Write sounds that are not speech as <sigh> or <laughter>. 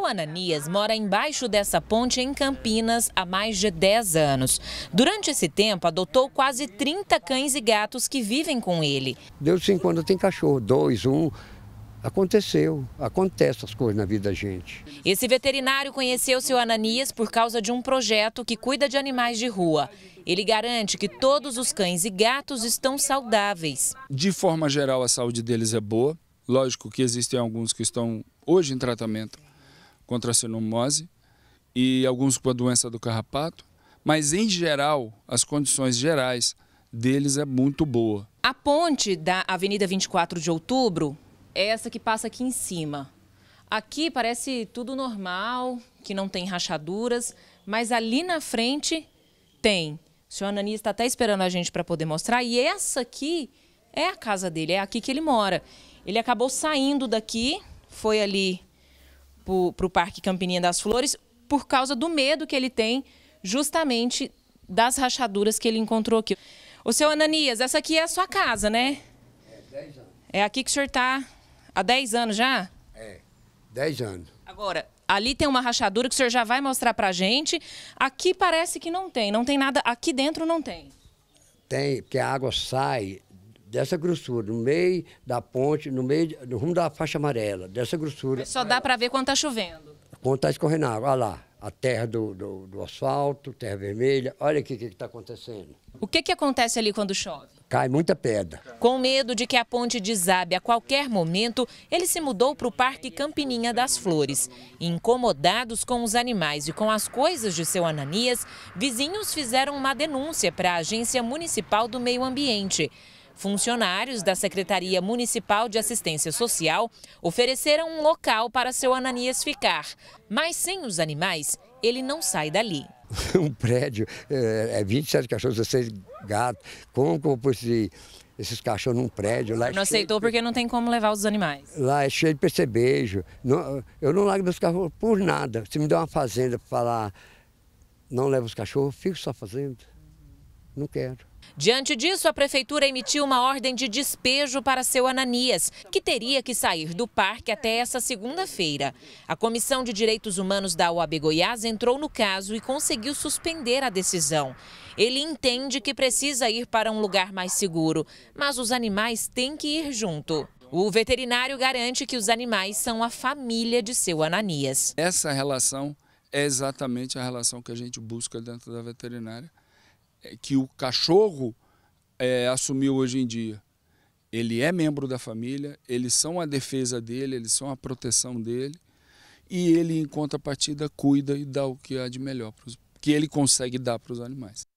Seu Ananias mora embaixo dessa ponte em Campinas há mais de 10 anos. Durante esse tempo, adotou quase 30 cães e gatos que vivem com ele. Deus em quando tem cachorro, dois, um. Aconteceu, acontece as coisas na vida da gente. Esse veterinário conheceu seu Ananias por causa de um projeto que cuida de animais de rua. Ele garante que todos os cães e gatos estão saudáveis. De forma geral, a saúde deles é boa. Lógico que existem alguns que estão hoje em tratamento contra a cinomose e alguns com a doença do carrapato, mas em geral, as condições gerais deles é muito boa. A ponte da Avenida 24 de Outubro é essa que passa aqui em cima. Aqui parece tudo normal, que não tem rachaduras, mas ali na frente tem. O senhor Anani está até esperando a gente para poder mostrar. E essa aqui é a casa dele, é aqui que ele mora. Ele acabou saindo daqui, foi ali para o Parque Campininha das Flores por causa do medo que ele tem justamente das rachaduras que ele encontrou aqui. O seu Ananias, essa aqui é a sua casa, né? É, 10 anos. É aqui que o senhor está há 10 anos já? É, 10 anos. Agora, ali tem uma rachadura que o senhor já vai mostrar a gente. Aqui parece que não tem, não tem nada, aqui dentro não tem. Tem, porque a água sai dessa grossura, no meio da ponte, no meio, no rumo da faixa amarela, dessa grossura. Só dá para ver quando está chovendo. Quando está escorrendo água, olha lá, a terra do, do, do asfalto, terra vermelha, olha o que está acontecendo. O que, que acontece ali quando chove? Cai muita pedra. Com medo de que a ponte desabe a qualquer momento, ele se mudou para o Parque Campininha das Flores. Incomodados com os animais e com as coisas de seu Ananias, vizinhos fizeram uma denúncia para a Agência Municipal do Meio Ambiente. Funcionários da Secretaria Municipal de Assistência Social ofereceram um local para seu Ananias ficar, mas sem os animais, ele não sai dali. <laughs> Um prédio, eh, é, 27 cachorros, 16 gatos, como que eu pus esses cachorros num prédio? Lá é não aceitou de... porque não tem como levar os animais. Lá é cheio de percebejo, eu não largo meus cachorros por nada. Se me der uma fazenda para falar, não leva os cachorros, eu fico só fazendo, não quero. Diante disso, a prefeitura emitiu uma ordem de despejo para seu Ananias, que teria que sair do parque até essa segunda-feira. A Comissão de Direitos Humanos da Uab Goiás entrou no caso e conseguiu suspender a decisão. Ele entende que precisa ir para um lugar mais seguro, mas os animais têm que ir junto. O veterinário garante que os animais são a família de seu Ananias. Essa relação é exatamente a relação que a gente busca dentro da veterinária é, que o cachorro é, assumiu hoje em dia. Ele é membro da família, eles são a defesa dele, eles são a proteção dele, e ele, em contrapartida, cuida e dá o que há de melhor, que ele consegue dar para os animais.